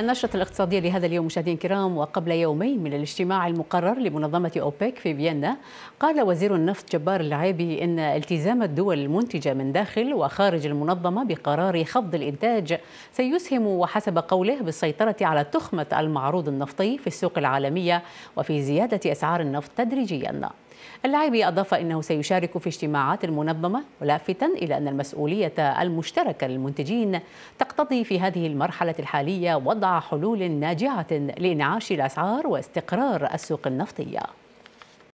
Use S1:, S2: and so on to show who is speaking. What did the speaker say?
S1: النشرة الاقتصادية لهذا اليوم مشاهدين الكرام وقبل يومين من الاجتماع المقرر لمنظمة أوبك في فيينا قال وزير النفط جبار العابي إن التزام الدول المنتجة من داخل وخارج المنظمة بقرار خفض الإنتاج سيسهم وحسب قوله بالسيطرة على تخمة المعروض النفطي في السوق العالمية وفي زيادة أسعار النفط تدريجياً اللاعبي أضاف أنه سيشارك في اجتماعات المنظمة لافتا إلى أن المسؤولية المشتركة للمنتجين تقتضي في هذه المرحلة الحالية وضع حلول ناجعة لإنعاش الأسعار واستقرار السوق النفطية